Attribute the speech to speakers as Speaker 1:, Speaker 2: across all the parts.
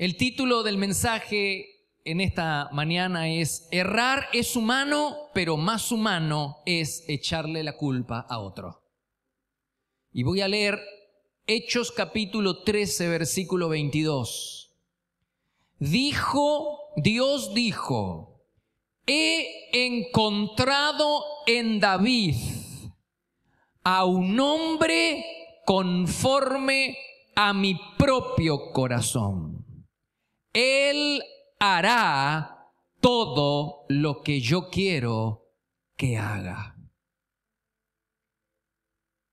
Speaker 1: El título del mensaje en esta mañana es Errar es humano, pero más humano es echarle la culpa a otro. Y voy a leer Hechos capítulo 13, versículo 22. Dijo, Dios dijo, he encontrado en David a un hombre conforme a mi propio corazón él hará todo lo que yo quiero que haga.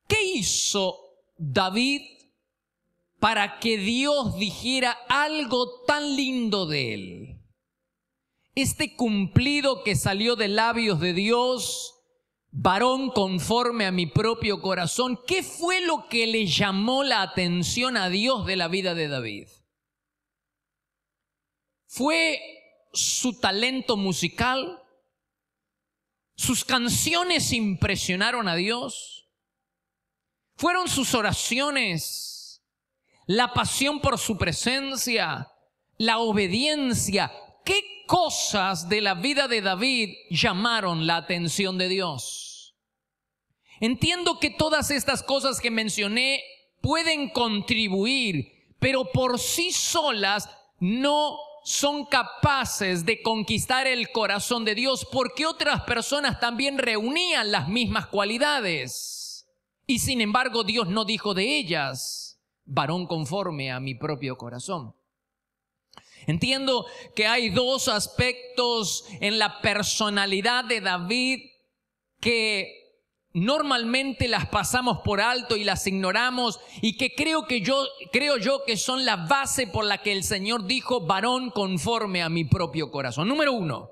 Speaker 1: ¿Qué hizo David para que Dios dijera algo tan lindo de él? Este cumplido que salió de labios de Dios, varón conforme a mi propio corazón, ¿qué fue lo que le llamó la atención a Dios de la vida de David? fue su talento musical, sus canciones impresionaron a Dios, fueron sus oraciones, la pasión por su presencia, la obediencia. ¿Qué cosas de la vida de David llamaron la atención de Dios? Entiendo que todas estas cosas que mencioné pueden contribuir, pero por sí solas no son capaces de conquistar el corazón de Dios porque otras personas también reunían las mismas cualidades. Y sin embargo Dios no dijo de ellas, varón conforme a mi propio corazón. Entiendo que hay dos aspectos en la personalidad de David que normalmente las pasamos por alto y las ignoramos y que creo que yo creo yo que son la base por la que el Señor dijo varón conforme a mi propio corazón. Número uno,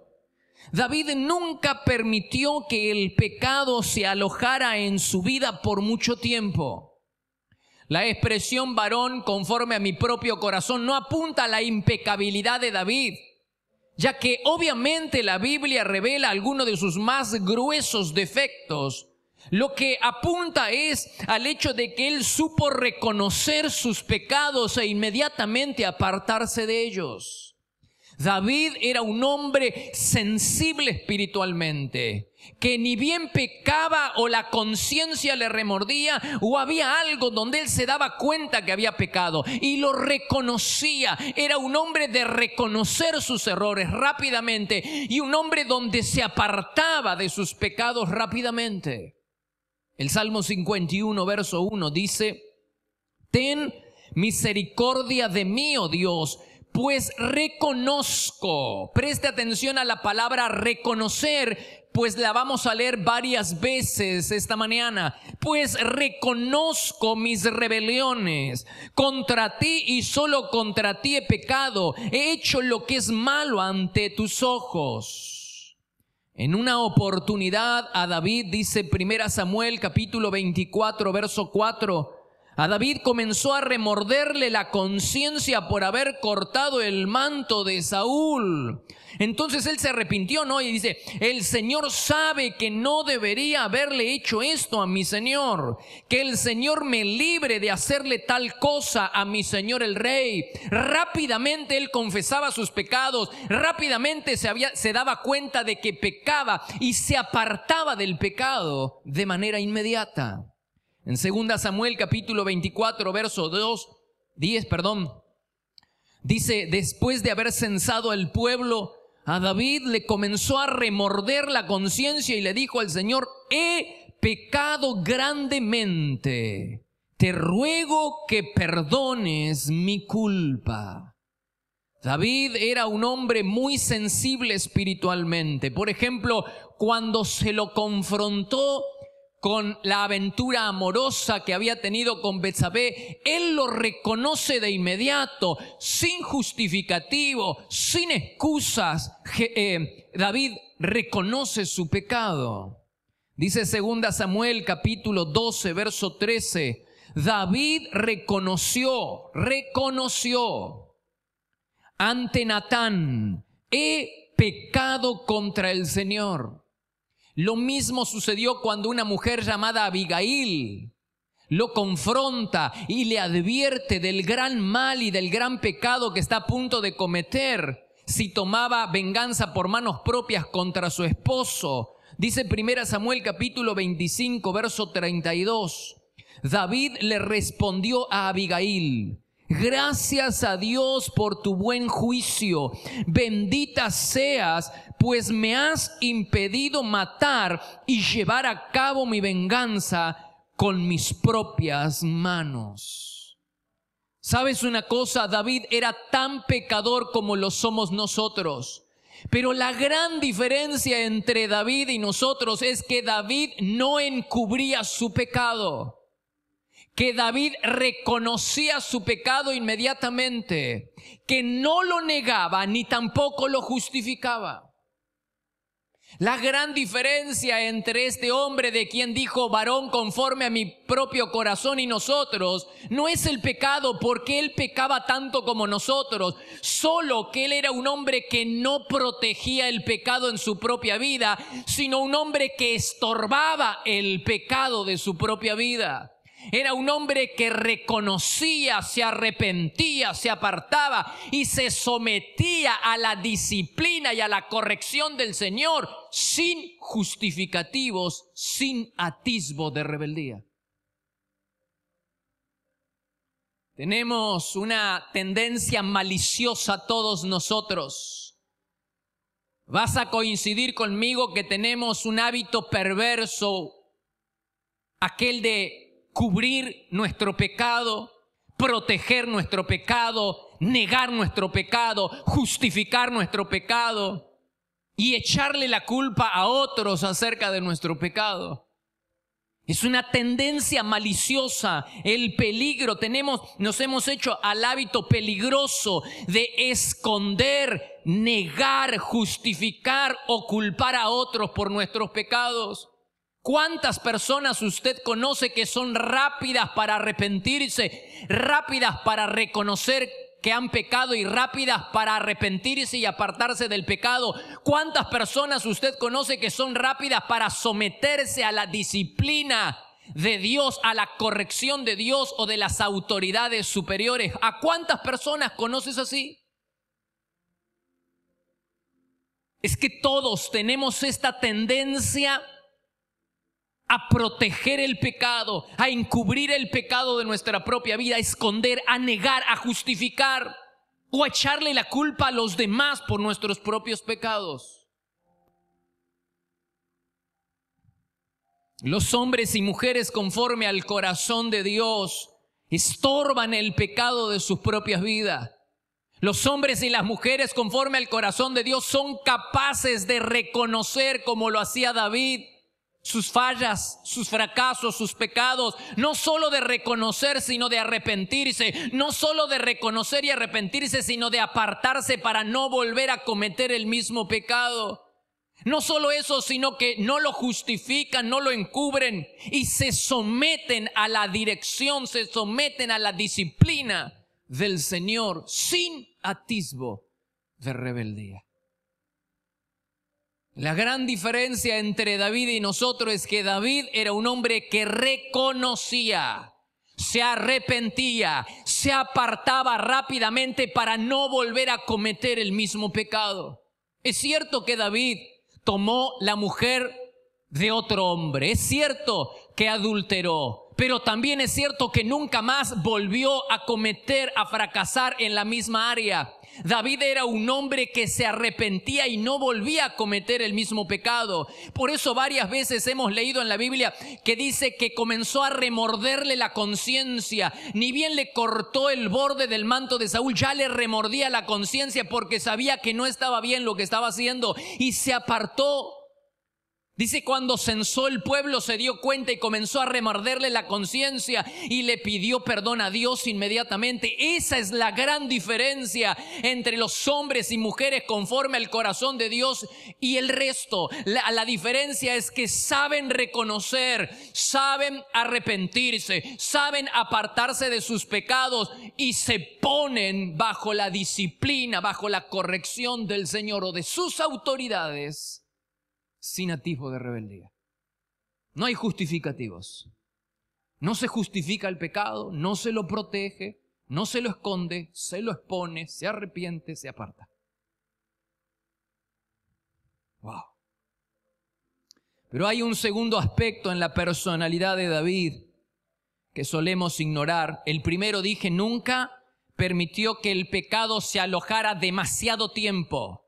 Speaker 1: David nunca permitió que el pecado se alojara en su vida por mucho tiempo. La expresión varón conforme a mi propio corazón no apunta a la impecabilidad de David, ya que obviamente la Biblia revela algunos de sus más gruesos defectos, lo que apunta es al hecho de que él supo reconocer sus pecados e inmediatamente apartarse de ellos. David era un hombre sensible espiritualmente, que ni bien pecaba o la conciencia le remordía o había algo donde él se daba cuenta que había pecado y lo reconocía. Era un hombre de reconocer sus errores rápidamente y un hombre donde se apartaba de sus pecados rápidamente. El Salmo 51, verso 1 dice, Ten misericordia de mí, oh Dios, pues reconozco. Preste atención a la palabra reconocer, pues la vamos a leer varias veces esta mañana. Pues reconozco mis rebeliones. Contra ti y solo contra ti he pecado. He hecho lo que es malo ante tus ojos. En una oportunidad a David dice 1 Samuel capítulo 24 verso 4, a David comenzó a remorderle la conciencia por haber cortado el manto de Saúl. Entonces él se arrepintió, ¿no? Y dice, el Señor sabe que no debería haberle hecho esto a mi Señor, que el Señor me libre de hacerle tal cosa a mi Señor el Rey. Rápidamente él confesaba sus pecados, rápidamente se, había, se daba cuenta de que pecaba y se apartaba del pecado de manera inmediata. En 2 Samuel capítulo 24, verso 2, 10, perdón, dice, después de haber censado al pueblo, a David le comenzó a remorder la conciencia y le dijo al Señor, he pecado grandemente, te ruego que perdones mi culpa. David era un hombre muy sensible espiritualmente. Por ejemplo, cuando se lo confrontó con la aventura amorosa que había tenido con Betsabé, él lo reconoce de inmediato, sin justificativo, sin excusas. Eh, David reconoce su pecado. Dice 2 Samuel capítulo 12, verso 13. David reconoció, reconoció ante Natán, he pecado contra el Señor. Lo mismo sucedió cuando una mujer llamada Abigail lo confronta y le advierte del gran mal y del gran pecado que está a punto de cometer si tomaba venganza por manos propias contra su esposo. Dice 1 Samuel capítulo 25, verso 32. David le respondió a Abigail, Gracias a Dios por tu buen juicio. Bendita seas, pues me has impedido matar y llevar a cabo mi venganza con mis propias manos. ¿Sabes una cosa? David era tan pecador como lo somos nosotros. Pero la gran diferencia entre David y nosotros es que David no encubría su pecado que David reconocía su pecado inmediatamente, que no lo negaba ni tampoco lo justificaba. La gran diferencia entre este hombre de quien dijo varón conforme a mi propio corazón y nosotros no es el pecado porque él pecaba tanto como nosotros, solo que él era un hombre que no protegía el pecado en su propia vida, sino un hombre que estorbaba el pecado de su propia vida. Era un hombre que reconocía, se arrepentía, se apartaba y se sometía a la disciplina y a la corrección del Señor sin justificativos, sin atisbo de rebeldía. Tenemos una tendencia maliciosa todos nosotros. Vas a coincidir conmigo que tenemos un hábito perverso, aquel de cubrir nuestro pecado, proteger nuestro pecado, negar nuestro pecado, justificar nuestro pecado y echarle la culpa a otros acerca de nuestro pecado. Es una tendencia maliciosa, el peligro. Tenemos, nos hemos hecho al hábito peligroso de esconder, negar, justificar o culpar a otros por nuestros pecados. ¿Cuántas personas usted conoce que son rápidas para arrepentirse, rápidas para reconocer que han pecado y rápidas para arrepentirse y apartarse del pecado? ¿Cuántas personas usted conoce que son rápidas para someterse a la disciplina? de Dios, a la corrección de Dios o de las autoridades superiores. ¿A cuántas personas conoces así? Es que todos tenemos esta tendencia a proteger el pecado, a encubrir el pecado de nuestra propia vida, a esconder, a negar, a justificar o a echarle la culpa a los demás por nuestros propios pecados. Los hombres y mujeres conforme al corazón de Dios estorban el pecado de sus propias vidas. Los hombres y las mujeres conforme al corazón de Dios son capaces de reconocer como lo hacía David sus fallas, sus fracasos, sus pecados, no solo de reconocer, sino de arrepentirse, no solo de reconocer y arrepentirse, sino de apartarse para no volver a cometer el mismo pecado. No solo eso, sino que no lo justifican, no lo encubren y se someten a la dirección, se someten a la disciplina del Señor sin atisbo de rebeldía. La gran diferencia entre David y nosotros es que David era un hombre que reconocía, se arrepentía, se apartaba rápidamente para no volver a cometer el mismo pecado. Es cierto que David tomó la mujer de otro hombre, es cierto que adulteró, pero también es cierto que nunca más volvió a cometer, a fracasar en la misma área. David era un hombre que se arrepentía y no volvía a cometer el mismo pecado. Por eso varias veces hemos leído en la Biblia que dice que comenzó a remorderle la conciencia. Ni bien le cortó el borde del manto de Saúl, ya le remordía la conciencia porque sabía que no estaba bien lo que estaba haciendo y se apartó Dice, cuando censó el pueblo se dio cuenta y comenzó a remorderle la conciencia y le pidió perdón a Dios inmediatamente. Esa es la gran diferencia entre los hombres y mujeres conforme al corazón de Dios y el resto. La, la diferencia es que saben reconocer, saben arrepentirse, saben apartarse de sus pecados y se ponen bajo la disciplina, bajo la corrección del Señor o de sus autoridades sin atisbo de rebeldía. No hay justificativos. No se justifica el pecado, no se lo protege, no se lo esconde, se lo expone, se arrepiente, se aparta. Wow. Pero hay un segundo aspecto en la personalidad de David que solemos ignorar. El primero dije, nunca permitió que el pecado se alojara demasiado tiempo.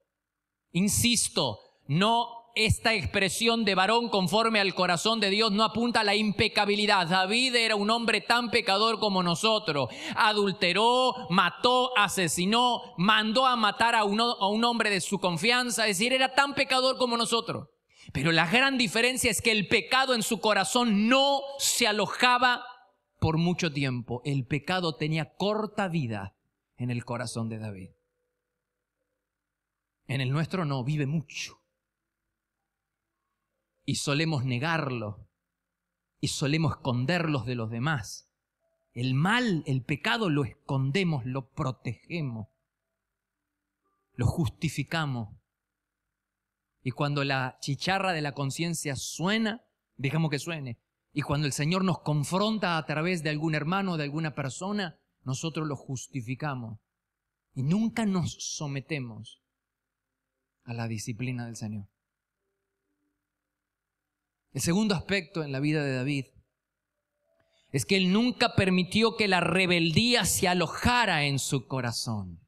Speaker 1: Insisto, no esta expresión de varón conforme al corazón de Dios no apunta a la impecabilidad. David era un hombre tan pecador como nosotros. Adulteró, mató, asesinó, mandó a matar a un, a un hombre de su confianza. Es decir, era tan pecador como nosotros. Pero la gran diferencia es que el pecado en su corazón no se alojaba por mucho tiempo. El pecado tenía corta vida en el corazón de David. En el nuestro no, vive mucho y solemos negarlo y solemos esconderlos de los demás. El mal, el pecado lo escondemos, lo protegemos, lo justificamos. Y cuando la chicharra de la conciencia suena, dejamos que suene. Y cuando el Señor nos confronta a través de algún hermano, de alguna persona, nosotros lo justificamos. Y nunca nos sometemos a la disciplina del Señor. El segundo aspecto en la vida de David es que él nunca permitió que la rebeldía se alojara en su corazón.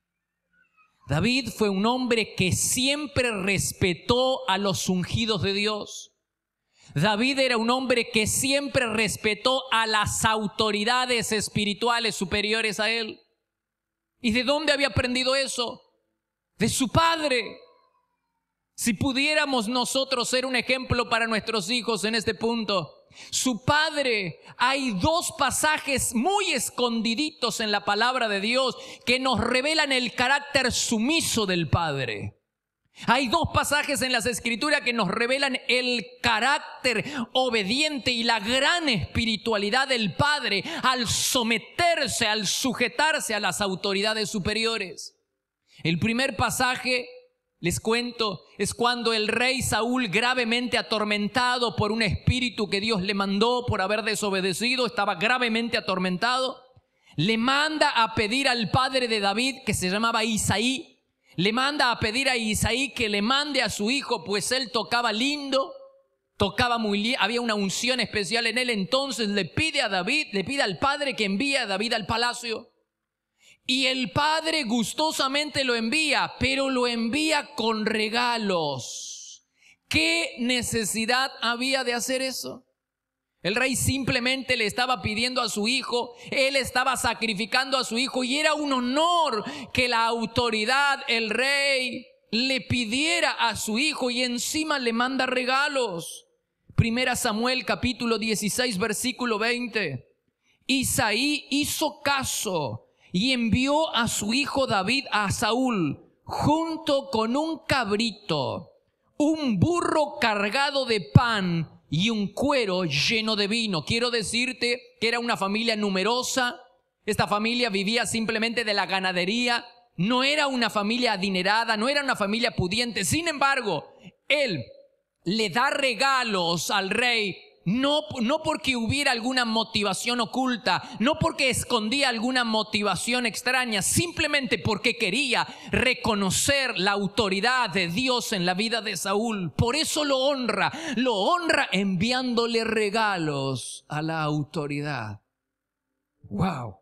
Speaker 1: David fue un hombre que siempre respetó a los ungidos de Dios. David era un hombre que siempre respetó a las autoridades espirituales superiores a él. ¿Y de dónde había aprendido eso? De su padre. Si pudiéramos nosotros ser un ejemplo para nuestros hijos en este punto, su padre, hay dos pasajes muy escondiditos en la palabra de Dios que nos revelan el carácter sumiso del padre. Hay dos pasajes en las escrituras que nos revelan el carácter obediente y la gran espiritualidad del padre al someterse, al sujetarse a las autoridades superiores. El primer pasaje les cuento, es cuando el rey Saúl, gravemente atormentado por un espíritu que Dios le mandó por haber desobedecido, estaba gravemente atormentado, le manda a pedir al padre de David, que se llamaba Isaí, le manda a pedir a Isaí que le mande a su hijo, pues él tocaba lindo, tocaba muy había una unción especial en él, entonces le pide a David, le pide al padre que envíe a David al palacio. Y el Padre gustosamente lo envía, pero lo envía con regalos. ¿Qué necesidad había de hacer eso? El rey simplemente le estaba pidiendo a su hijo, él estaba sacrificando a su hijo y era un honor que la autoridad, el rey, le pidiera a su hijo y encima le manda regalos. Primera Samuel capítulo 16 versículo 20. Isaí hizo caso y envió a su hijo David a Saúl junto con un cabrito, un burro cargado de pan y un cuero lleno de vino. Quiero decirte que era una familia numerosa, esta familia vivía simplemente de la ganadería, no era una familia adinerada, no era una familia pudiente. Sin embargo, él le da regalos al rey no, porque hubiera alguna motivación oculta, no porque escondía alguna motivación extraña, simplemente porque quería reconocer la autoridad de Dios en la vida de Saúl. Por eso lo honra, lo honra enviándole regalos a la autoridad. ¡Wow!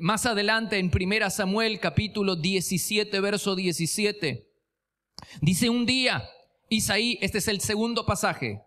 Speaker 1: Más adelante en 1 Samuel capítulo 17, verso 17, dice un día, Isaí, este es el segundo pasaje,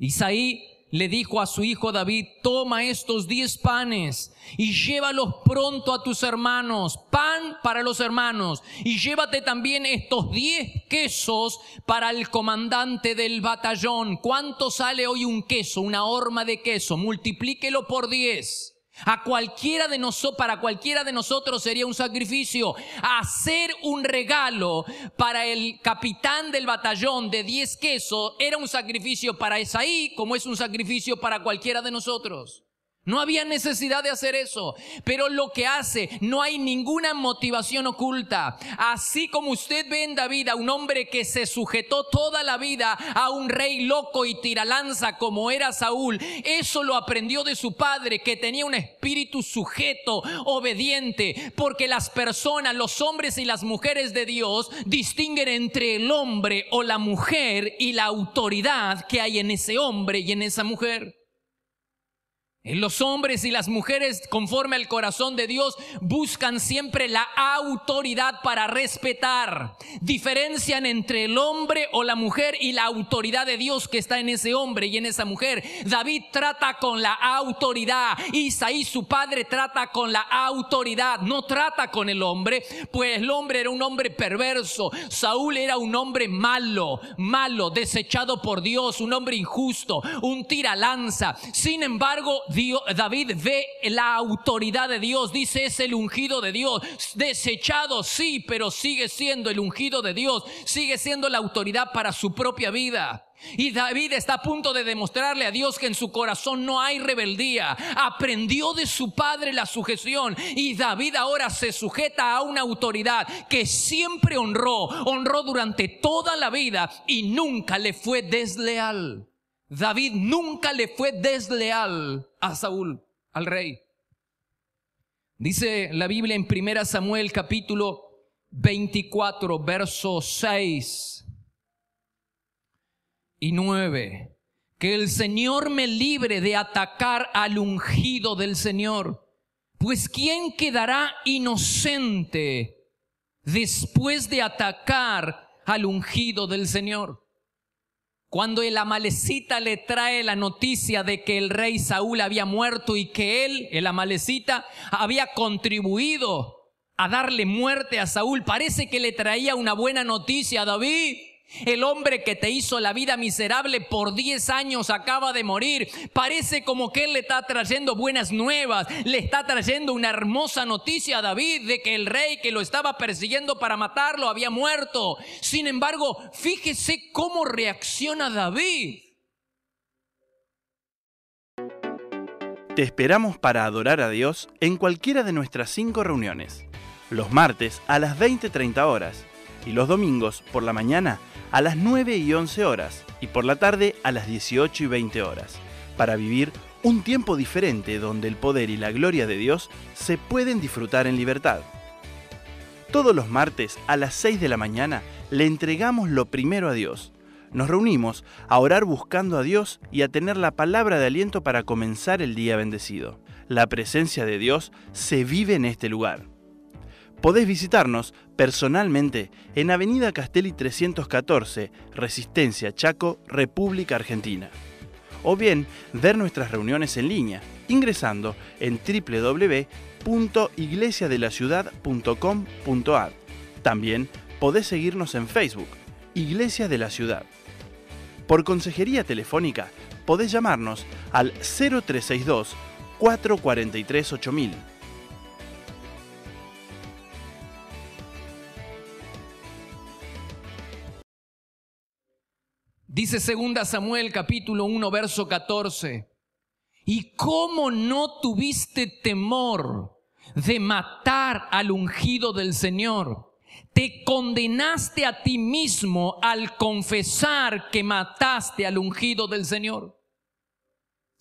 Speaker 1: Isaí le dijo a su hijo David, toma estos diez panes y llévalos pronto a tus hermanos, pan para los hermanos, y llévate también estos diez quesos para el comandante del batallón. ¿Cuánto sale hoy un queso, una horma de queso? Multiplíquelo por diez. A cualquiera de nosotros, para cualquiera de nosotros sería un sacrificio. Hacer un regalo para el capitán del batallón de 10 quesos era un sacrificio para Esaí, como es un sacrificio para cualquiera de nosotros. No había necesidad de hacer eso, pero lo que hace, no hay ninguna motivación oculta. Así como usted ve en David a un hombre que se sujetó toda la vida a un rey loco y tiralanza como era Saúl, eso lo aprendió de su padre que tenía un espíritu sujeto, obediente, porque las personas, los hombres y las mujeres de Dios distinguen entre el hombre o la mujer y la autoridad que hay en ese hombre y en esa mujer. Los hombres y las mujeres, conforme al corazón de Dios, buscan siempre la autoridad para respetar. Diferencian entre el hombre o la mujer y la autoridad de Dios que está en ese hombre y en esa mujer. David trata con la autoridad. Isaí, su padre, trata con la autoridad. No trata con el hombre, pues el hombre era un hombre perverso. Saúl era un hombre malo, malo, desechado por Dios, un hombre injusto, un tira lanza, Sin embargo, David ve la autoridad de Dios, dice es el ungido de Dios, desechado sí, pero sigue siendo el ungido de Dios, sigue siendo la autoridad para su propia vida. Y David está a punto de demostrarle a Dios que en su corazón no hay rebeldía. Aprendió de su padre la sujeción y David ahora se sujeta a una autoridad que siempre honró, honró durante toda la vida y nunca le fue desleal. David nunca le fue desleal a Saúl, al rey. Dice la Biblia en 1 Samuel capítulo 24, verso 6 y 9. Que el Señor me libre de atacar al ungido del Señor. Pues ¿quién quedará inocente después de atacar al ungido del Señor? Cuando el amalecita le trae la noticia de que el rey Saúl había muerto y que él, el amalecita, había contribuido a darle muerte a Saúl, parece que le traía una buena noticia a David. El hombre que te hizo la vida miserable por 10 años acaba de morir. Parece como que él le está trayendo buenas nuevas, le está trayendo una hermosa noticia a David de que el rey que lo estaba persiguiendo para matarlo había muerto. Sin embargo, fíjese cómo reacciona David.
Speaker 2: Te esperamos para adorar a Dios en cualquiera de nuestras cinco reuniones. Los martes a las 20.30 horas y los domingos por la mañana a las 9 y 11 horas y por la tarde a las 18 y 20 horas, para vivir un tiempo diferente donde el poder y la gloria de Dios se pueden disfrutar en libertad. Todos los martes a las 6 de la mañana le entregamos lo primero a Dios. Nos reunimos a orar buscando a Dios y a tener la palabra de aliento para comenzar el día bendecido. La presencia de Dios se vive en este lugar. Podés visitarnos personalmente en Avenida Castelli 314, Resistencia Chaco, República Argentina. O bien ver nuestras reuniones en línea ingresando en www.iglesiadelaciudad.com.ar. También podés seguirnos en Facebook, Iglesia de la Ciudad. Por consejería telefónica podés llamarnos al 0362 443 8000
Speaker 1: Dice 2 Samuel capítulo 1 verso 14. ¿Y cómo no tuviste temor de matar al ungido del Señor? Te condenaste a ti mismo al confesar que mataste al ungido del Señor.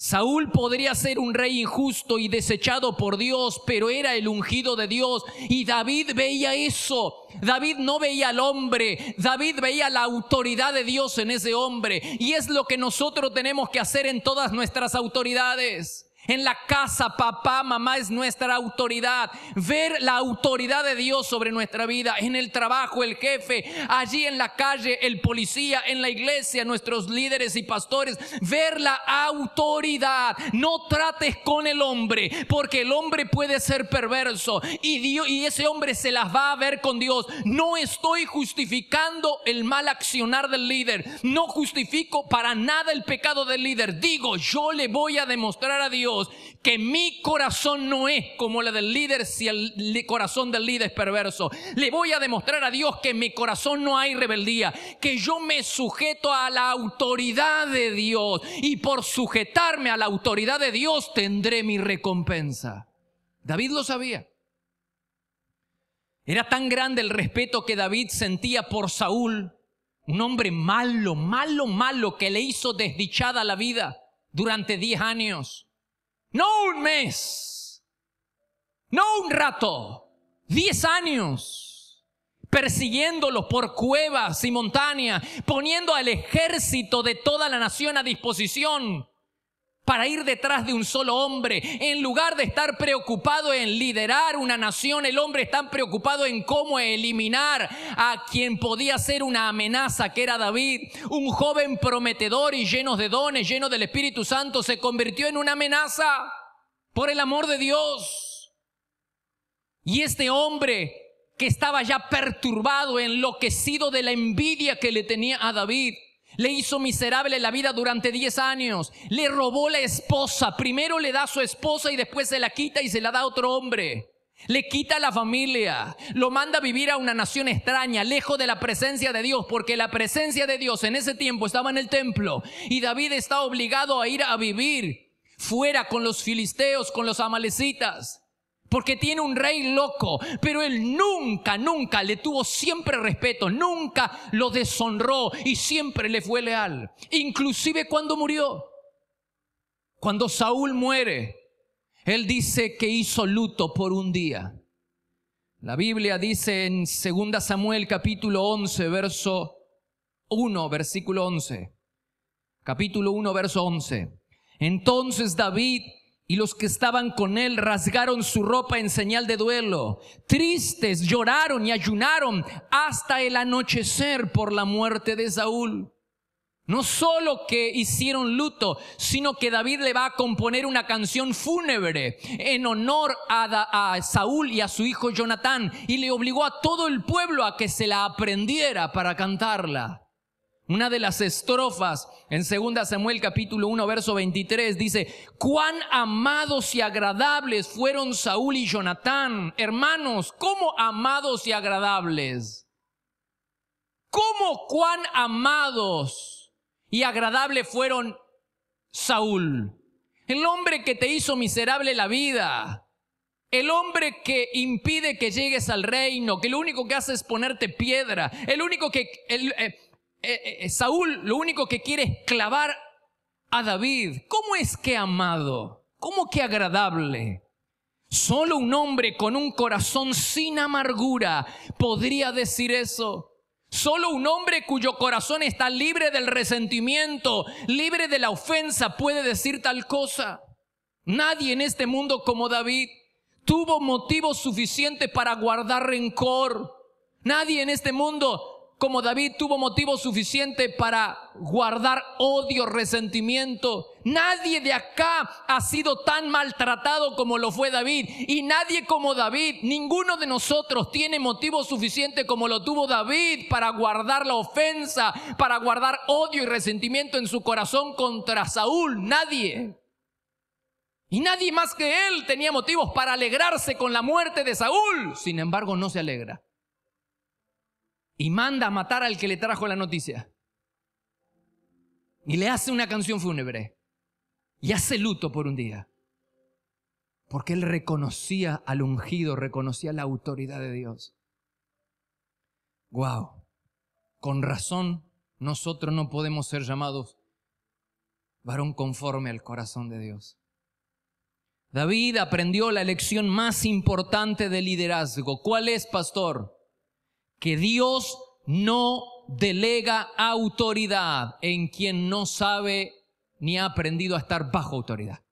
Speaker 1: Saúl podría ser un rey injusto y desechado por Dios, pero era el ungido de Dios. Y David veía eso. David no veía al hombre. David veía la autoridad de Dios en ese hombre. Y es lo que nosotros tenemos que hacer en todas nuestras autoridades en la casa, papá, mamá es nuestra autoridad. Ver la autoridad de Dios sobre nuestra vida, en el trabajo, el jefe, allí en la calle, el policía, en la iglesia, nuestros líderes y pastores. Ver la autoridad. No trates con el hombre, porque el hombre puede ser perverso y, y ese hombre se las va a ver con Dios. No estoy justificando el mal accionar del líder. No justifico para nada el pecado del líder. Digo, yo le voy a demostrar a Dios que mi corazón no es como el del líder si el corazón del líder es perverso. Le voy a demostrar a Dios que en mi corazón no hay rebeldía, que yo me sujeto a la autoridad de Dios y por sujetarme a la autoridad de Dios tendré mi recompensa. David lo sabía. Era tan grande el respeto que David sentía por Saúl, un hombre malo, malo, malo, que le hizo desdichada la vida durante 10 años. No un mes, no un rato, diez años, persiguiéndolos por cuevas y montañas, poniendo al ejército de toda la nación a disposición para ir detrás de un solo hombre. En lugar de estar preocupado en liderar una nación, el hombre está preocupado en cómo eliminar a quien podía ser una amenaza, que era David. Un joven prometedor y lleno de dones, lleno del Espíritu Santo, se convirtió en una amenaza por el amor de Dios. Y este hombre que estaba ya perturbado, enloquecido de la envidia que le tenía a David, le hizo miserable la vida durante 10 años, le robó la esposa, primero le da a su esposa y después se la quita y se la da a otro hombre. Le quita la familia, lo manda a vivir a una nación extraña, lejos de la presencia de Dios, porque la presencia de Dios en ese tiempo estaba en el templo y David está obligado a ir a vivir fuera con los filisteos, con los amalecitas porque tiene un rey loco, pero él nunca, nunca le tuvo siempre respeto, nunca lo deshonró y siempre le fue leal, inclusive cuando murió. Cuando Saúl muere, él dice que hizo luto por un día. La Biblia dice en 2 Samuel capítulo 11, verso 1, versículo 11. Capítulo 1, verso 11. Entonces David y los que estaban con él rasgaron su ropa en señal de duelo. Tristes lloraron y ayunaron hasta el anochecer por la muerte de Saúl. No solo que hicieron luto, sino que David le va a componer una canción fúnebre en honor a, Saúl y a su hijo Jonatán y le obligó a todo el pueblo a que se la aprendiera para cantarla. Una de las estrofas en 2 Samuel capítulo 1 verso 23 dice, cuán amados y agradables fueron Saúl y Jonatán. Hermanos, ¿cómo amados y agradables? ¿Cómo cuán amados y agradables fueron Saúl? El hombre que te hizo miserable la vida. El hombre que impide que llegues al reino, que lo único que hace es ponerte piedra. El único que... Eh, eh, eh, eh, Saúl lo único que quiere es clavar a David. ¿Cómo es que amado? ¿Cómo que agradable? Solo un hombre con un corazón sin amargura podría decir eso. Solo un hombre cuyo corazón está libre del resentimiento, libre de la ofensa, puede decir tal cosa. Nadie en este mundo como David tuvo motivo suficiente para guardar rencor. Nadie en este mundo como David tuvo motivo suficiente para guardar odio, resentimiento. Nadie de acá ha sido tan maltratado como lo fue David. Y nadie como David, ninguno de nosotros tiene motivo suficiente como lo tuvo David para guardar la ofensa, para guardar odio y resentimiento en su corazón contra Saúl. Nadie. Y nadie más que él tenía motivos para alegrarse con la muerte de Saúl. Sin embargo, no se alegra y manda a matar al que le trajo la noticia. Y le hace una canción fúnebre. Y hace luto por un día. Porque él reconocía al ungido, reconocía la autoridad de Dios. Wow. Con razón nosotros no podemos ser llamados varón conforme al corazón de Dios. David aprendió la lección más importante de liderazgo. ¿Cuál es, pastor? que Dios no delega autoridad en quien no sabe ni ha aprendido a estar bajo autoridad.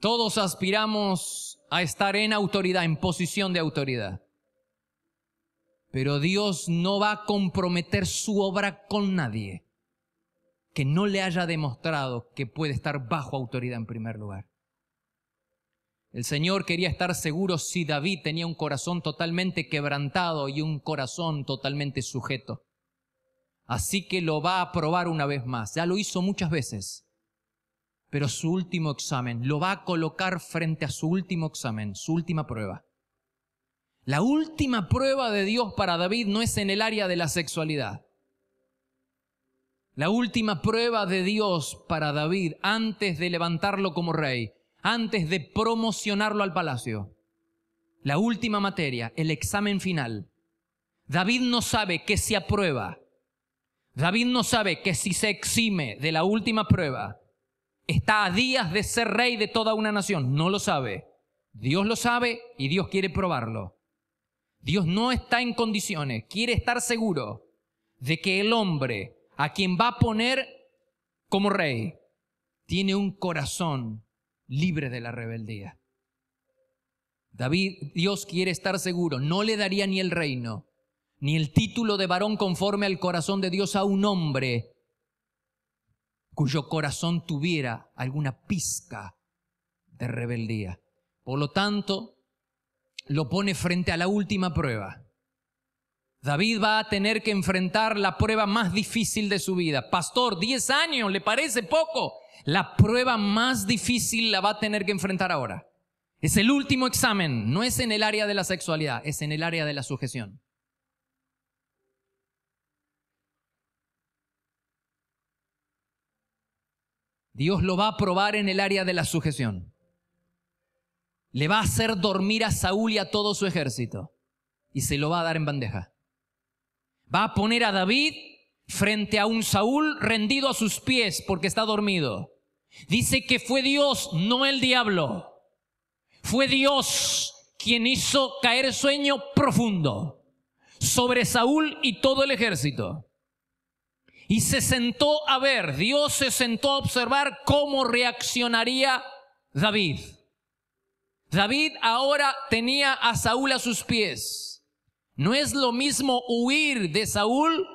Speaker 1: Todos aspiramos a estar en autoridad, en posición de autoridad. Pero Dios no va a comprometer su obra con nadie que no le haya demostrado que puede estar bajo autoridad en primer lugar. El Señor quería estar seguro si David tenía un corazón totalmente quebrantado y un corazón totalmente sujeto. Así que lo va a probar una vez más. Ya lo hizo muchas veces. Pero su último examen lo va a colocar frente a su último examen, su última prueba. La última prueba de Dios para David no es en el área de la sexualidad. La última prueba de Dios para David antes de levantarlo como rey antes de promocionarlo al palacio. La última materia, el examen final. David no sabe que se aprueba. David no sabe que si se exime de la última prueba, está a días de ser rey de toda una nación. No lo sabe. Dios lo sabe y Dios quiere probarlo. Dios no está en condiciones, quiere estar seguro de que el hombre a quien va a poner como rey tiene un corazón libre de la rebeldía. David, Dios quiere estar seguro, no le daría ni el reino, ni el título de varón conforme al corazón de Dios a un hombre cuyo corazón tuviera alguna pizca de rebeldía. Por lo tanto, lo pone frente a la última prueba. David va a tener que enfrentar la prueba más difícil de su vida. Pastor, 10 años, ¿le parece poco? la prueba más difícil la va a tener que enfrentar ahora. Es el último examen, no es en el área de la sexualidad, es en el área de la sujeción. Dios lo va a probar en el área de la sujeción. Le va a hacer dormir a Saúl y a todo su ejército. Y se lo va a dar en bandeja. Va a poner a David frente a un Saúl rendido a sus pies porque está dormido. Dice que fue Dios, no el diablo. Fue Dios quien hizo caer sueño profundo sobre Saúl y todo el ejército. Y se sentó a ver, Dios se sentó a observar cómo reaccionaría David. David ahora tenía a Saúl a sus pies. No es lo mismo huir de Saúl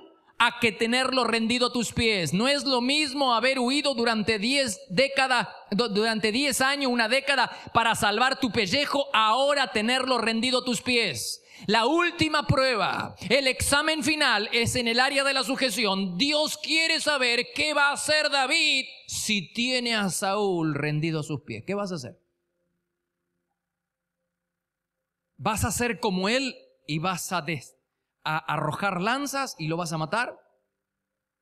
Speaker 1: a que tenerlo rendido a tus pies. No es lo mismo haber huido durante 10 décadas, durante 10 años, una década, para salvar tu pellejo, ahora tenerlo rendido a tus pies. La última prueba, el examen final es en el área de la sujeción. Dios quiere saber qué va a hacer David si tiene a Saúl rendido a sus pies. ¿Qué vas a hacer? ¿Vas a ser como él y vas a destruir a arrojar lanzas y lo vas a matar?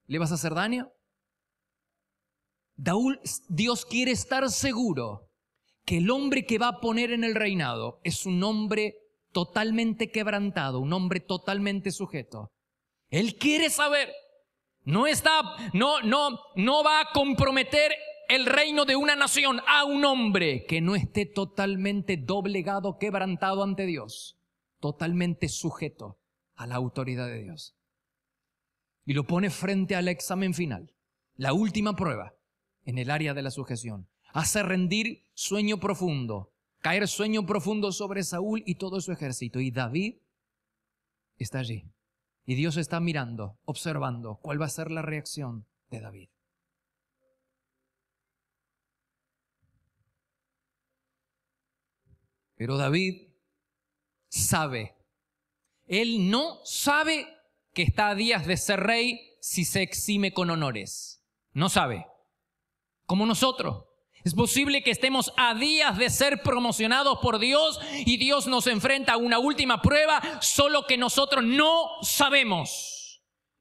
Speaker 1: ¿Le vas a hacer daño? Daúl, Dios quiere estar seguro que el hombre que va a poner en el reinado es un hombre totalmente quebrantado, un hombre totalmente sujeto. Él quiere saber. No está, no, no, no va a comprometer el reino de una nación a un hombre que no esté totalmente doblegado, quebrantado ante Dios, totalmente sujeto a la autoridad de Dios. Y lo pone frente al examen final, la última prueba, en el área de la sujeción. Hace rendir sueño profundo, caer sueño profundo sobre Saúl y todo su ejército. Y David está allí. Y Dios está mirando, observando cuál va a ser la reacción de David. Pero David sabe él no sabe que está a días de ser rey si se exime con honores. No sabe. Como nosotros. Es posible que estemos a días de ser promocionados por Dios y Dios nos enfrenta a una última prueba, solo que nosotros no sabemos.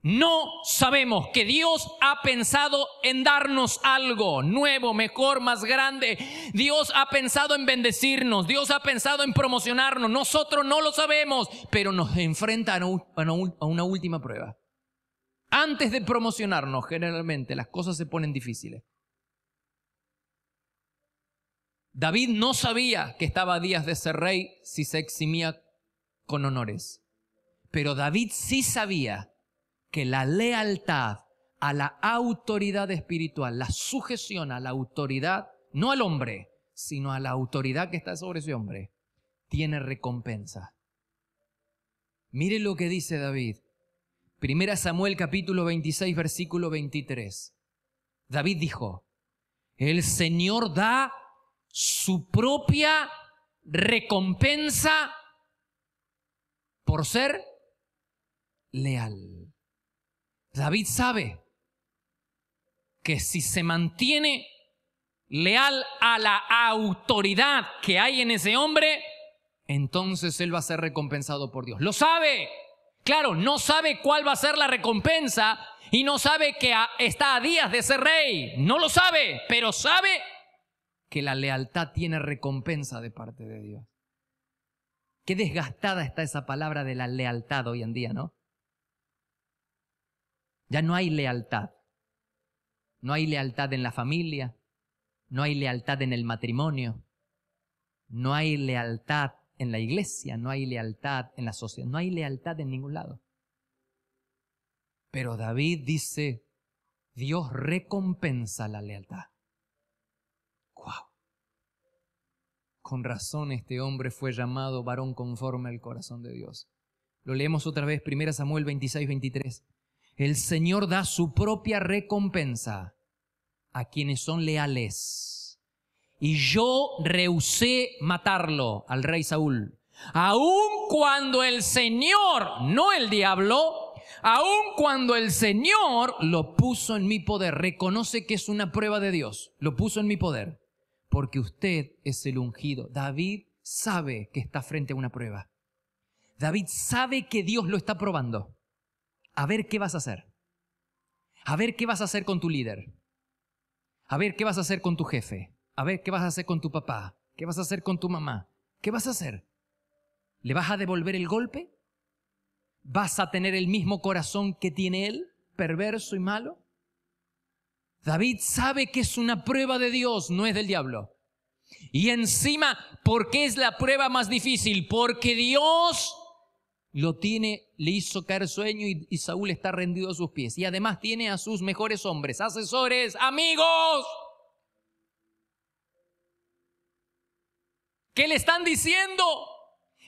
Speaker 1: No sabemos que Dios ha pensado en darnos algo nuevo, mejor, más grande. Dios ha pensado en bendecirnos, Dios ha pensado en promocionarnos. Nosotros no lo sabemos, pero nos enfrenta a una última prueba. Antes de promocionarnos, generalmente las cosas se ponen difíciles. David no sabía que estaba a días de ser rey si se eximía con honores. Pero David sí sabía que la lealtad a la autoridad espiritual, la sujeción a la autoridad, no al hombre, sino a la autoridad que está sobre ese hombre, tiene recompensa. Mire lo que dice David. Primera Samuel capítulo 26 versículo 23. David dijo, el Señor da su propia recompensa por ser leal. David sabe que si se mantiene leal a la autoridad que hay en ese hombre, entonces él va a ser recompensado por Dios. Lo sabe. Claro, no sabe cuál va a ser la recompensa y no sabe que está a días de ser rey. No lo sabe, pero sabe que la lealtad tiene recompensa de parte de Dios. Qué desgastada está esa palabra de la lealtad hoy en día, ¿no? Ya no hay lealtad. No hay lealtad en la familia, no hay lealtad en el matrimonio, no hay lealtad en la iglesia, no hay lealtad en la sociedad, no hay lealtad en ningún lado. Pero David dice, Dios recompensa la
Speaker 2: lealtad. ¡Wow!
Speaker 1: Con razón este hombre fue llamado varón conforme al corazón de Dios. Lo leemos otra vez, 1 Samuel 26, 23. El Señor da su propia recompensa a quienes son leales. Y yo rehusé matarlo al rey Saúl. Aun cuando el Señor, no el diablo, aun cuando el Señor lo puso en mi poder, reconoce que es una prueba de Dios, lo puso en mi poder, porque usted es el ungido. David sabe que está frente a una prueba. David sabe que Dios lo está probando a ver qué vas a hacer. A ver qué vas a hacer con tu líder. A ver qué vas a hacer con tu jefe. A ver qué vas a hacer con tu papá. ¿Qué vas a hacer con tu mamá? ¿Qué vas a hacer? ¿Le vas a devolver el golpe? ¿Vas a tener el mismo corazón que tiene él, perverso y malo? David sabe que es una prueba de Dios, no es del diablo. Y encima, ¿por qué es la prueba más difícil? Porque Dios lo tiene, le hizo caer sueño y, Saúl está rendido a sus pies. Y además tiene a sus mejores hombres, asesores, amigos, que le están diciendo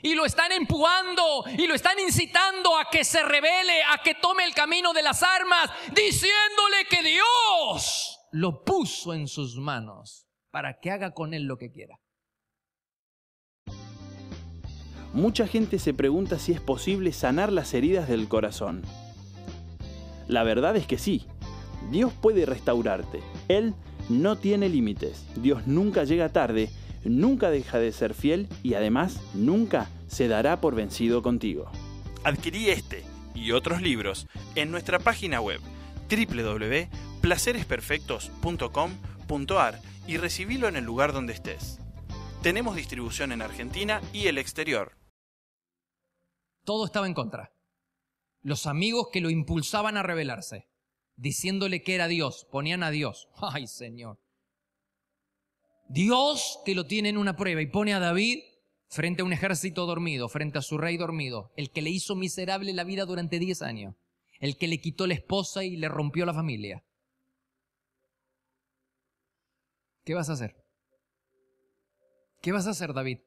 Speaker 1: y lo están empujando y lo están incitando a que se revele, a que tome el camino de las armas, diciéndole que Dios lo puso en sus manos para que haga con él lo que quiera
Speaker 2: mucha gente se pregunta si es posible sanar las heridas del corazón. La verdad es que sí, Dios puede restaurarte. Él no tiene límites. Dios nunca llega tarde, nunca deja de ser fiel y además nunca se dará por vencido contigo. Adquirí este y otros libros en nuestra página web www.placeresperfectos.com.ar y recibilo en el lugar donde estés. Tenemos distribución en Argentina y el exterior
Speaker 1: todo estaba en contra. Los amigos que lo impulsaban a rebelarse, diciéndole que era Dios, ponían a Dios. Ay, Señor. Dios te lo tiene en una prueba y pone a David frente a un ejército dormido, frente a su rey dormido, el que le hizo miserable la vida durante 10 años, el que le quitó la esposa y le rompió la familia. ¿Qué vas a hacer? ¿Qué vas a hacer, David?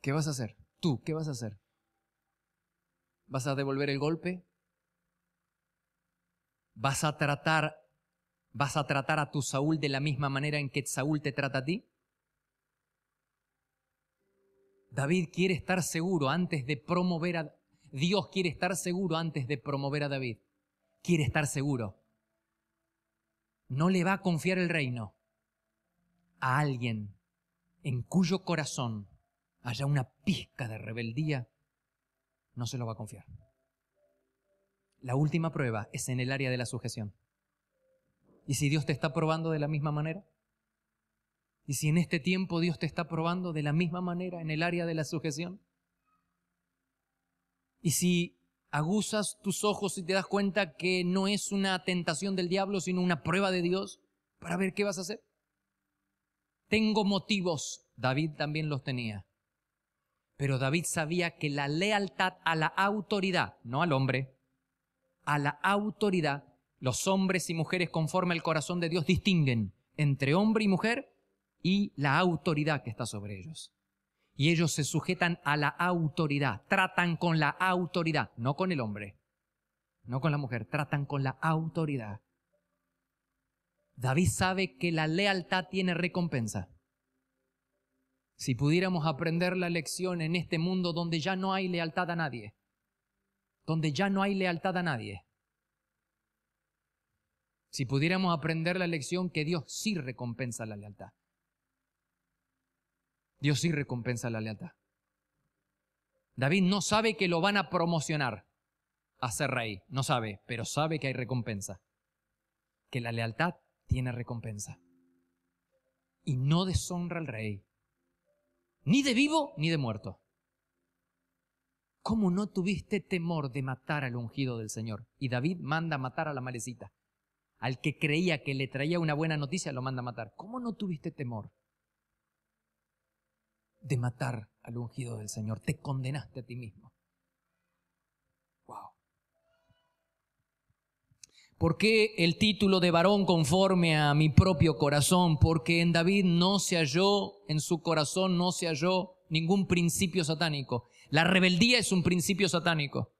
Speaker 1: ¿Qué vas a hacer? Tú, ¿qué vas a hacer? ¿Vas a devolver el golpe? ¿Vas a tratar vas a tratar a tu Saúl de la misma manera en que Saúl te trata a ti? David quiere estar seguro antes de promover a Dios quiere estar seguro antes de promover a David. Quiere estar seguro. No le va a confiar el reino a alguien en cuyo corazón haya una pizca de rebeldía, no se lo va a confiar. La última prueba es en el área de la sujeción. ¿Y si Dios te está probando de la misma manera? ¿Y si en este tiempo Dios te está probando de la misma manera en el área de la sujeción? ¿Y si aguzas tus ojos y te das cuenta que no es una tentación del diablo, sino una prueba de Dios para ver qué vas a hacer? Tengo motivos, David también los tenía, pero David sabía que la lealtad a la autoridad, no al hombre, a la autoridad, los hombres y mujeres conforme al corazón de Dios distinguen entre hombre y mujer y la autoridad que está sobre ellos. Y ellos se sujetan a la autoridad, tratan con la autoridad, no con el hombre, no con la mujer, tratan con la autoridad. David sabe que la lealtad tiene recompensa. Si pudiéramos aprender la lección en este mundo donde ya no hay lealtad a nadie, donde ya no hay lealtad a nadie, si pudiéramos aprender la lección que Dios sí recompensa la lealtad, Dios sí recompensa la lealtad. David no sabe que lo van a promocionar a ser rey, no sabe, pero sabe que hay recompensa, que la lealtad tiene recompensa. Y no deshonra al rey, ni de vivo ni de muerto. ¿Cómo no tuviste temor de matar al ungido del Señor? Y David manda matar a la malecita. Al que creía que le traía una buena noticia lo manda a matar. ¿Cómo no tuviste temor de matar al ungido del Señor? Te condenaste a ti mismo. ¿Por qué el título de varón conforme a mi propio corazón? Porque en David no se halló, en su corazón no se halló ningún principio satánico. La rebeldía es un principio satánico.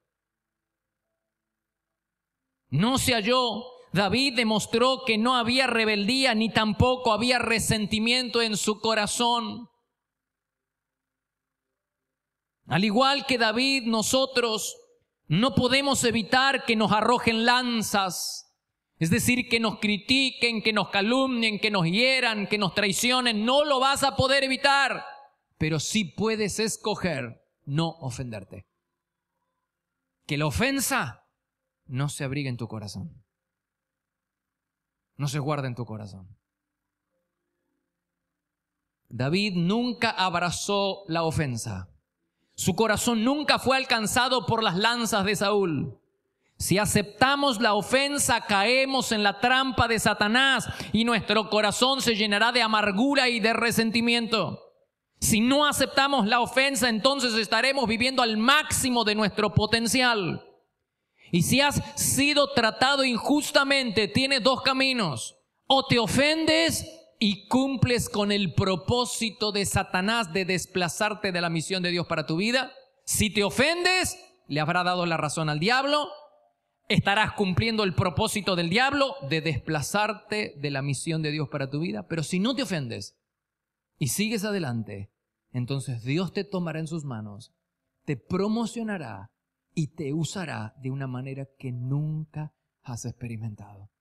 Speaker 1: No se halló. David demostró que no había rebeldía ni tampoco había resentimiento en su corazón. Al igual que David, nosotros no podemos evitar que nos arrojen lanzas, es decir, que nos critiquen, que nos calumnien, que nos hieran, que nos traicionen. No lo vas a poder evitar, pero sí puedes escoger no ofenderte. Que la ofensa no se abrigue en tu corazón, no se guarde en tu corazón. David nunca abrazó la ofensa. Su corazón nunca fue alcanzado por las lanzas de Saúl. Si aceptamos la ofensa, caemos en la trampa de Satanás y nuestro corazón se llenará de amargura y de resentimiento. Si no aceptamos la ofensa, entonces estaremos viviendo al máximo de nuestro potencial. Y si has sido tratado injustamente, tienes dos caminos. O te ofendes y cumples con el propósito de Satanás de desplazarte de la misión de Dios para tu vida, si te ofendes, le habrá dado la razón al diablo, estarás cumpliendo el propósito del diablo de desplazarte de la misión de Dios para tu vida, pero si no te ofendes y sigues adelante, entonces Dios te tomará en sus manos, te promocionará y te usará de una manera que nunca has experimentado,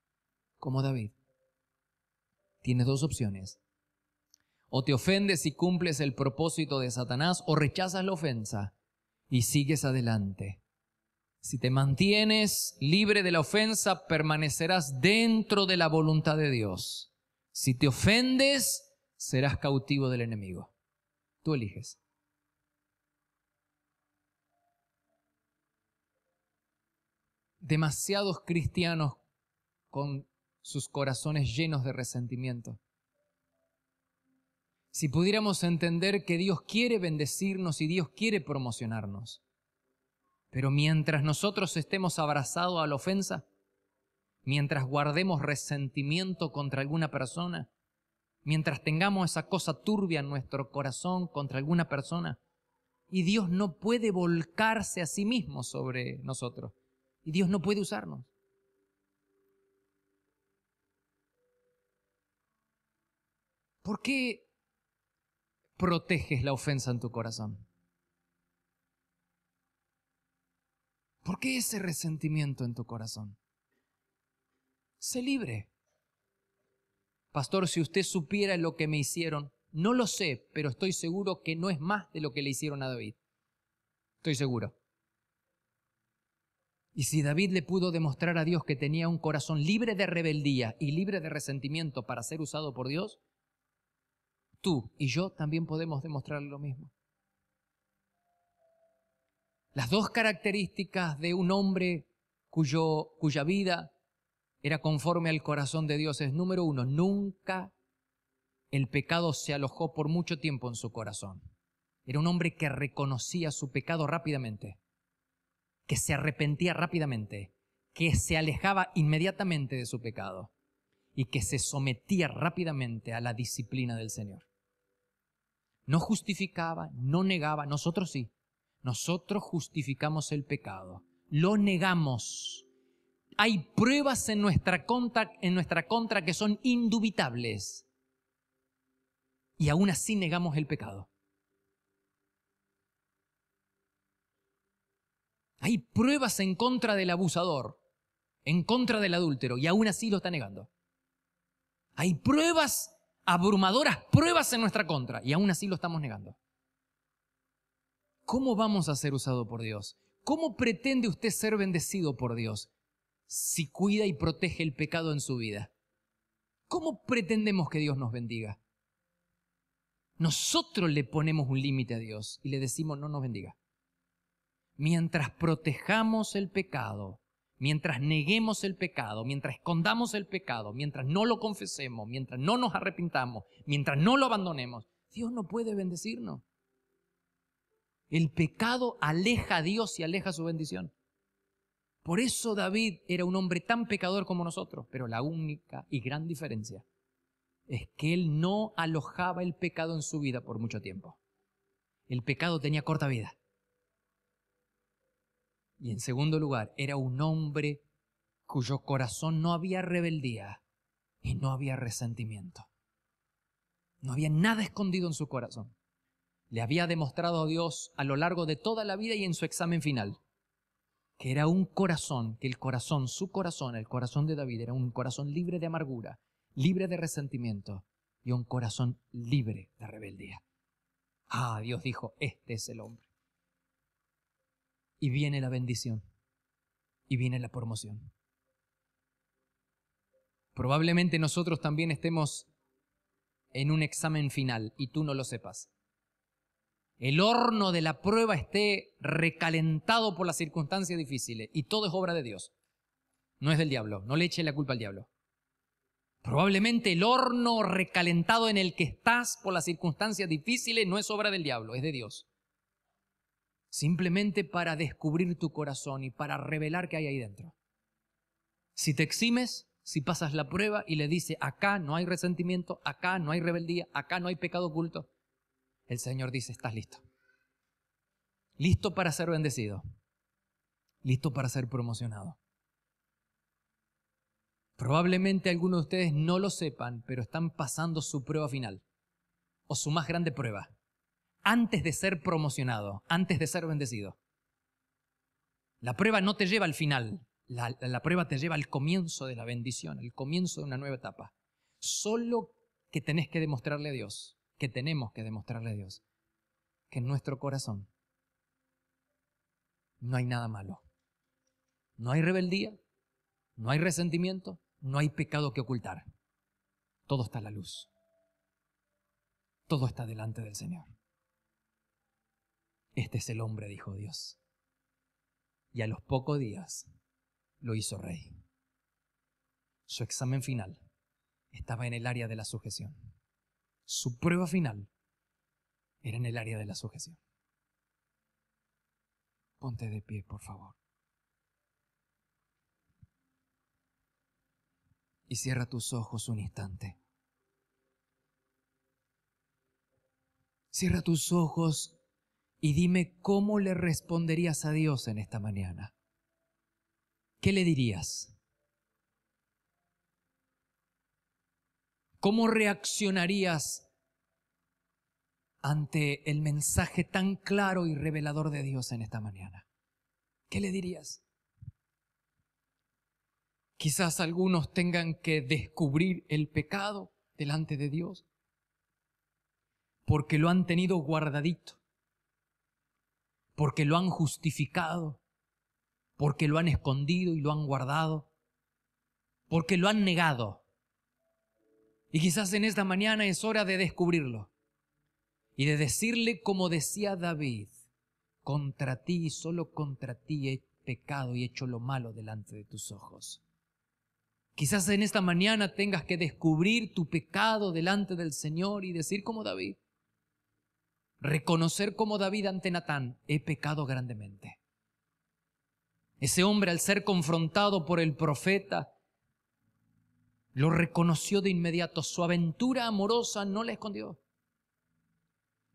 Speaker 1: como David. Tienes dos opciones. O te ofendes y cumples el propósito de Satanás, o rechazas la ofensa y sigues adelante. Si te mantienes libre de la ofensa, permanecerás dentro de la voluntad de Dios. Si te ofendes, serás cautivo del enemigo. Tú eliges. Demasiados cristianos con sus corazones llenos de resentimiento. Si pudiéramos entender que Dios quiere bendecirnos y Dios quiere promocionarnos. Pero mientras nosotros estemos abrazados a la ofensa, mientras guardemos resentimiento contra alguna persona, mientras tengamos esa cosa turbia en nuestro corazón contra alguna persona, y Dios no puede volcarse a sí mismo sobre nosotros, y Dios no puede usarnos. ¿Por qué proteges la ofensa en tu corazón? ¿Por qué ese resentimiento en tu corazón? Sé libre. Pastor, si usted supiera lo que me hicieron, no lo sé, pero estoy seguro que no es más de lo que le hicieron a David. Estoy seguro. Y si David le pudo demostrar a Dios que tenía un corazón libre de rebeldía y libre de resentimiento para ser usado por Dios, tú y yo también podemos demostrar lo mismo. Las dos características de un hombre cuya vida era conforme al corazón de Dios es, número uno, nunca el pecado se alojó por mucho tiempo en su corazón. Era un hombre que reconocía su pecado rápidamente, que se arrepentía rápidamente, que se alejaba inmediatamente de su pecado y que se sometía rápidamente a la disciplina del Señor. No justificaba, no negaba, nosotros sí. Nosotros justificamos el pecado, lo negamos. Hay pruebas en nuestra contra, que son indubitables. Y aún así negamos el pecado. Hay pruebas en contra del abusador, en contra del adúltero, y aún así lo está negando. Hay pruebas abrumadoras pruebas en nuestra contra y aún así lo estamos negando. ¿Cómo vamos a ser usados por Dios? ¿Cómo pretende usted ser bendecido por Dios si cuida y protege el pecado en su vida? ¿Cómo pretendemos que Dios nos bendiga? Nosotros le ponemos un límite a Dios y le decimos no nos bendiga. Mientras protejamos el pecado, mientras neguemos el pecado, mientras escondamos el pecado, mientras no lo confesemos, mientras no nos arrepintamos, mientras no lo abandonemos, Dios no puede bendecirnos. El pecado aleja a Dios y aleja su bendición. Por eso David era un hombre tan pecador como nosotros, pero la única y gran diferencia es que él no alojaba el pecado en su vida por mucho tiempo. El pecado tenía corta vida. Y en segundo lugar, era un hombre cuyo corazón no había rebeldía y no había resentimiento. No había nada escondido en su corazón. Le había demostrado a Dios a lo largo de toda la vida y en su examen final que era un corazón, que el corazón, su corazón, el corazón de David era un corazón libre de amargura, libre de resentimiento y un corazón libre de rebeldía. Ah, Dios dijo, este es el hombre y viene la bendición y viene la promoción. Probablemente nosotros también estemos en un examen final y tú no lo sepas. El horno de la prueba esté recalentado por las circunstancias difíciles y todo es obra de Dios. No es del diablo, no le eche la culpa al diablo. Probablemente el horno recalentado en el que estás por las circunstancias difíciles no es obra del diablo, es de Dios simplemente para descubrir tu corazón y para revelar qué hay ahí dentro. Si te eximes, si pasas la prueba y le dice, acá no hay resentimiento, acá no hay rebeldía, acá no hay pecado oculto, el Señor dice, estás listo. Listo para ser bendecido. Listo para ser promocionado. Probablemente algunos de ustedes no lo sepan, pero están pasando su prueba final o su más grande prueba antes de ser promocionado, antes de ser bendecido. La prueba no te lleva al final, la, prueba te lleva al comienzo de la bendición, al comienzo de una nueva etapa. Solo que tenés que demostrarle a Dios, que tenemos que demostrarle a Dios, que en nuestro corazón no hay nada malo. No hay rebeldía, no hay resentimiento, no hay pecado que ocultar. Todo está a la luz. Todo está delante del Señor. Este es el hombre, dijo Dios. Y a los pocos días lo hizo rey. Su examen final estaba en el área de la sujeción. Su prueba final era en el área de la sujeción. Ponte de pie, por favor. Y cierra tus ojos un instante. Cierra tus ojos y dime cómo le responderías a Dios en esta mañana. ¿Qué le dirías? ¿Cómo reaccionarías ante el mensaje tan claro y revelador de Dios en esta mañana? ¿Qué le dirías? Quizás algunos tengan que descubrir el pecado delante de Dios porque lo han tenido guardadito porque lo han justificado, porque lo han escondido y lo han guardado, porque lo han negado. Y quizás en esta mañana es hora de descubrirlo y de decirle como decía David, contra ti y solo contra ti he pecado y he hecho lo malo delante de tus ojos. Quizás en esta mañana tengas que descubrir tu pecado delante del Señor y decir como David, reconocer como David ante Natán, he pecado grandemente. Ese hombre al ser confrontado por el profeta, lo reconoció de inmediato, su aventura amorosa no le escondió.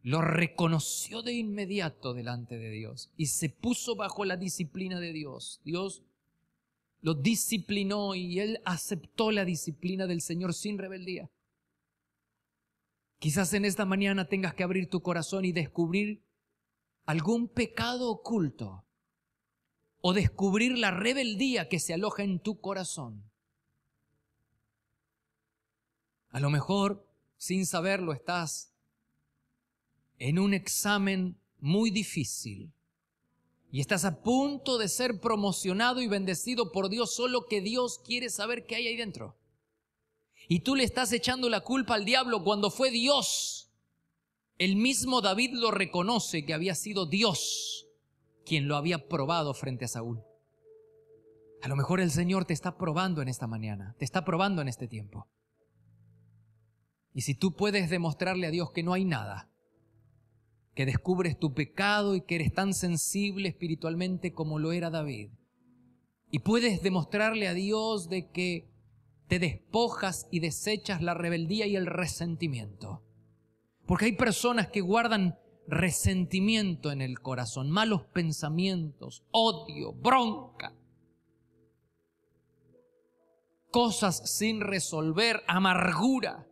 Speaker 1: Lo reconoció de inmediato delante de Dios y se puso bajo la disciplina de Dios. Dios lo disciplinó y él aceptó la disciplina del Señor sin rebeldía. Quizás en esta mañana tengas que abrir tu corazón y descubrir algún pecado oculto o descubrir la rebeldía que se aloja en tu corazón. A lo mejor, sin saberlo, estás en un examen muy difícil y estás a punto de ser promocionado y bendecido por Dios, solo que Dios quiere saber qué hay ahí dentro. Y tú le estás echando la culpa al diablo cuando fue Dios. El mismo David lo reconoce que había sido Dios quien lo había probado frente a Saúl. A lo mejor el Señor te está probando en esta mañana, te está probando en este tiempo. Y si tú puedes demostrarle a Dios que no hay nada, que descubres tu pecado y que eres tan sensible espiritualmente como lo era David, y puedes demostrarle a Dios de que te despojas y desechas la rebeldía y el resentimiento. Porque hay personas que guardan resentimiento en el corazón, malos pensamientos, odio, bronca, cosas sin resolver, amargura,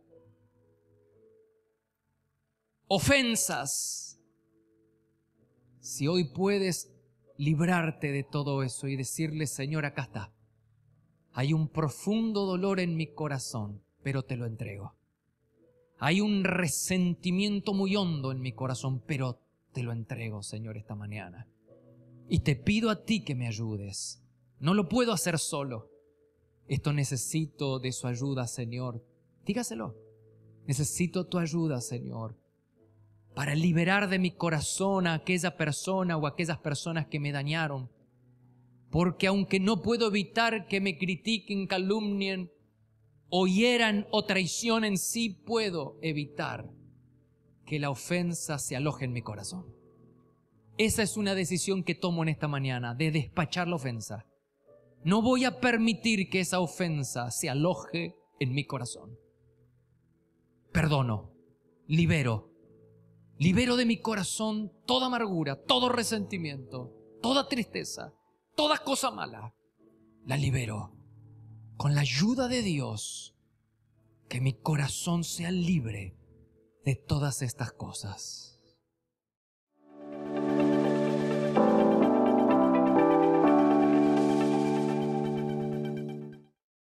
Speaker 1: ofensas. Si hoy puedes librarte de todo eso y decirle, Señor, acá está. Hay un profundo dolor en mi corazón, pero te lo entrego. Hay un resentimiento muy hondo en mi corazón, pero te lo entrego, Señor, esta mañana. Y te pido a ti que me ayudes. No lo puedo hacer solo. Esto necesito de su ayuda, Señor. Dígaselo. Necesito tu ayuda, Señor, para liberar de mi corazón a aquella persona o a aquellas personas que me dañaron, porque aunque no puedo evitar que me critiquen, calumnien, o hieran o traicionen, sí puedo evitar que la ofensa se aloje en mi corazón. Esa es una decisión que tomo en esta mañana, de despachar la ofensa. No voy a permitir que esa ofensa se aloje en mi corazón. Perdono, libero, libero de mi corazón toda amargura, todo resentimiento, toda tristeza, toda cosa mala, la libero. Con la ayuda de Dios, que mi corazón sea libre de todas estas cosas.